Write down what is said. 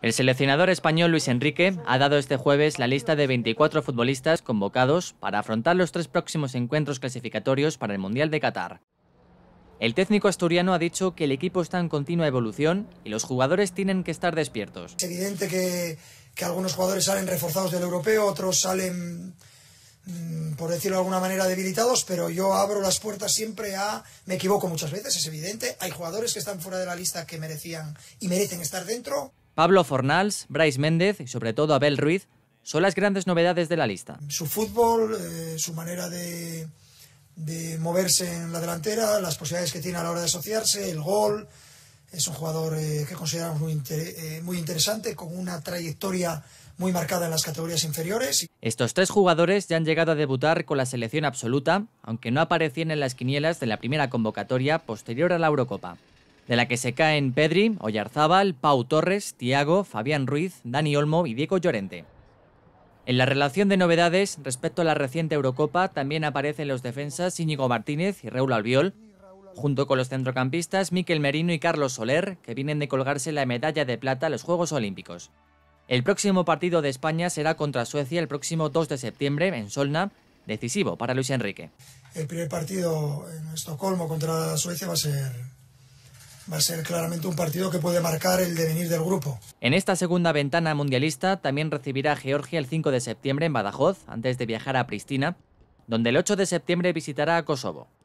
El seleccionador español Luis Enrique ha dado este jueves la lista de 24 futbolistas convocados para afrontar los tres próximos encuentros clasificatorios para el Mundial de Qatar. El técnico asturiano ha dicho que el equipo está en continua evolución y los jugadores tienen que estar despiertos. Es evidente que, algunos jugadores salen reforzados del europeo, otros salen, mm, por decirlo de alguna manera, debilitados, pero yo abro las puertas siempre a... Me equivoco muchas veces, es evidente. Hay jugadores que están fuera de la lista que merecían y merecen estar dentro. Pablo Fornals, Bryce Méndez y sobre todo Abel Ruiz son las grandes novedades de la lista. Su fútbol, eh, su manera de, moverse en la delantera, las posibilidades que tiene a la hora de asociarse, el gol. Es un jugador eh, que consideramos eh, muy interesante, con una trayectoria muy marcada en las categorías inferiores. Estos tres jugadores ya han llegado a debutar con la selección absoluta, aunque no aparecían en las quinielas de la primera convocatoria posterior a la Eurocopa de la que se caen Pedri, Oyarzábal, Pau Torres, Tiago, Fabián Ruiz, Dani Olmo y Diego Llorente. En la relación de novedades respecto a la reciente Eurocopa también aparecen los defensas Íñigo Martínez y Raúl Albiol, junto con los centrocampistas Miquel Merino y Carlos Soler, que vienen de colgarse la medalla de plata a los Juegos Olímpicos. El próximo partido de España será contra Suecia el próximo 2 de septiembre en Solna, decisivo para Luis Enrique. El primer partido en Estocolmo contra Suecia va a ser va a ser claramente un partido que puede marcar el devenir del grupo. En esta segunda ventana mundialista también recibirá a Georgia el 5 de septiembre en Badajoz, antes de viajar a Pristina, donde el 8 de septiembre visitará a Kosovo.